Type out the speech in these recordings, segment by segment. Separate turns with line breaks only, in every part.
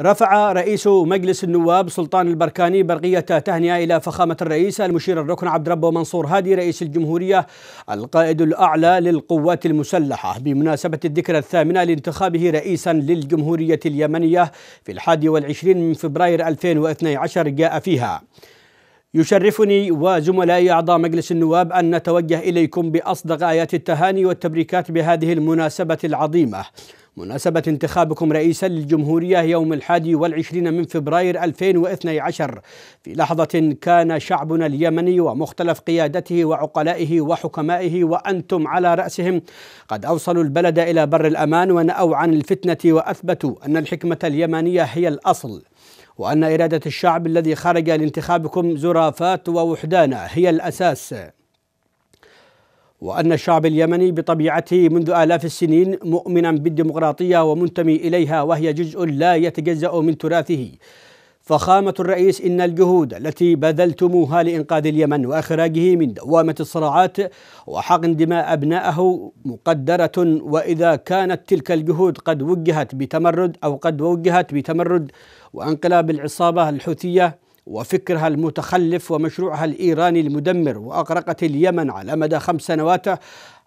رفع رئيس مجلس النواب سلطان البركاني برقية تهنئة إلى فخامة الرئيس المشير الركن عبد ربه منصور هادي رئيس الجمهورية القائد الأعلى للقوات المسلحة بمناسبة الذكرى الثامنة لانتخابه رئيسا للجمهورية اليمنية في الحادي والعشرين من فبراير 2012 جاء فيها يشرفني وزملائي أعضاء مجلس النواب أن نتوجه إليكم بأصدق آيات التهاني والتبريكات بهذه المناسبة العظيمة مناسبة انتخابكم رئيسا للجمهورية يوم الحادي والعشرين من فبراير 2012 في لحظة كان شعبنا اليمني ومختلف قيادته وعقلائه وحكمائه وأنتم على رأسهم قد أوصلوا البلد إلى بر الأمان ونأوا عن الفتنة وأثبتوا أن الحكمة اليمنية هي الأصل وأن إرادة الشعب الذي خرج لانتخابكم زرافات ووحدانا هي الأساس وأن الشعب اليمني بطبيعته منذ آلاف السنين مؤمنا بالديمقراطية ومنتمي إليها وهي جزء لا يتجزأ من تراثه فخامة الرئيس إن الجهود التي بذلتموها لإنقاذ اليمن وإخراجه من دوامة الصراعات وحقن دماء أبنائه مقدرة وإذا كانت تلك الجهود قد وجهت بتمرد أو قد وجهت بتمرد وانقلاب العصابة الحوثية وفكرها المتخلف ومشروعها الإيراني المدمر وأغرقت اليمن على مدى خمس سنوات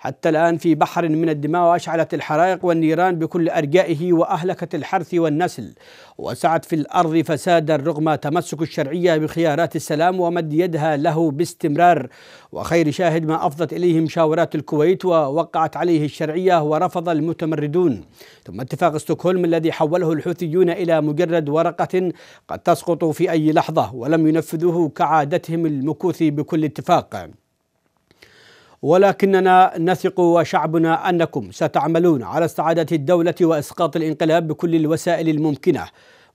حتى الآن في بحر من الدماء وأشعلت الحرائق والنيران بكل أرجائه وأهلكت الحرث والنسل وسعت في الأرض فسادا رغم تمسك الشرعية بخيارات السلام ومد يدها له باستمرار وخير شاهد ما أفضت إليه مشاورات الكويت ووقعت عليه الشرعية ورفض المتمردون ثم اتفاق ستوكهولم الذي حوله الحوثيون إلى مجرد ورقة قد تسقط في أي لحظة ولم ينفذوه كعادتهم المكوث بكل اتفاق ولكننا نثق وشعبنا انكم ستعملون على استعاده الدوله واسقاط الانقلاب بكل الوسائل الممكنه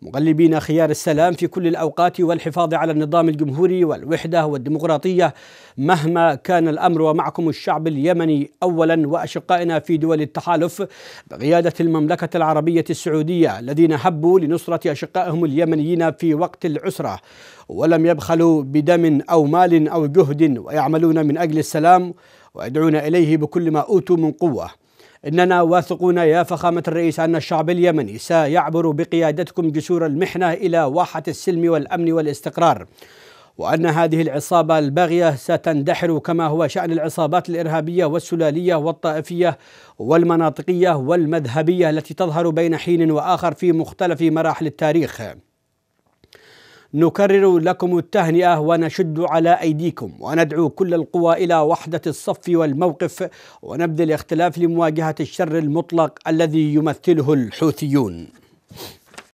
مغلبين خيار السلام في كل الاوقات والحفاظ على النظام الجمهوري والوحده والديمقراطيه مهما كان الامر ومعكم الشعب اليمني اولا واشقائنا في دول التحالف بقياده المملكه العربيه السعوديه الذين هبوا لنصره اشقائهم اليمنيين في وقت العسره ولم يبخلوا بدم او مال او جهد ويعملون من اجل السلام ويدعون إليه بكل ما أوتوا من قوة إننا واثقون يا فخامة الرئيس أن الشعب اليمني سيعبر بقيادتكم جسور المحنة إلى واحة السلم والأمن والاستقرار وأن هذه العصابة الباغية ستندحر كما هو شأن العصابات الإرهابية والسلالية والطائفية والمناطقية والمذهبية التي تظهر بين حين وآخر في مختلف مراحل التاريخ نكرر لكم التهنئه ونشد على ايديكم وندعو كل القوى الى وحده الصف والموقف ونبذل الاختلاف لمواجهه الشر المطلق الذي يمثله الحوثيون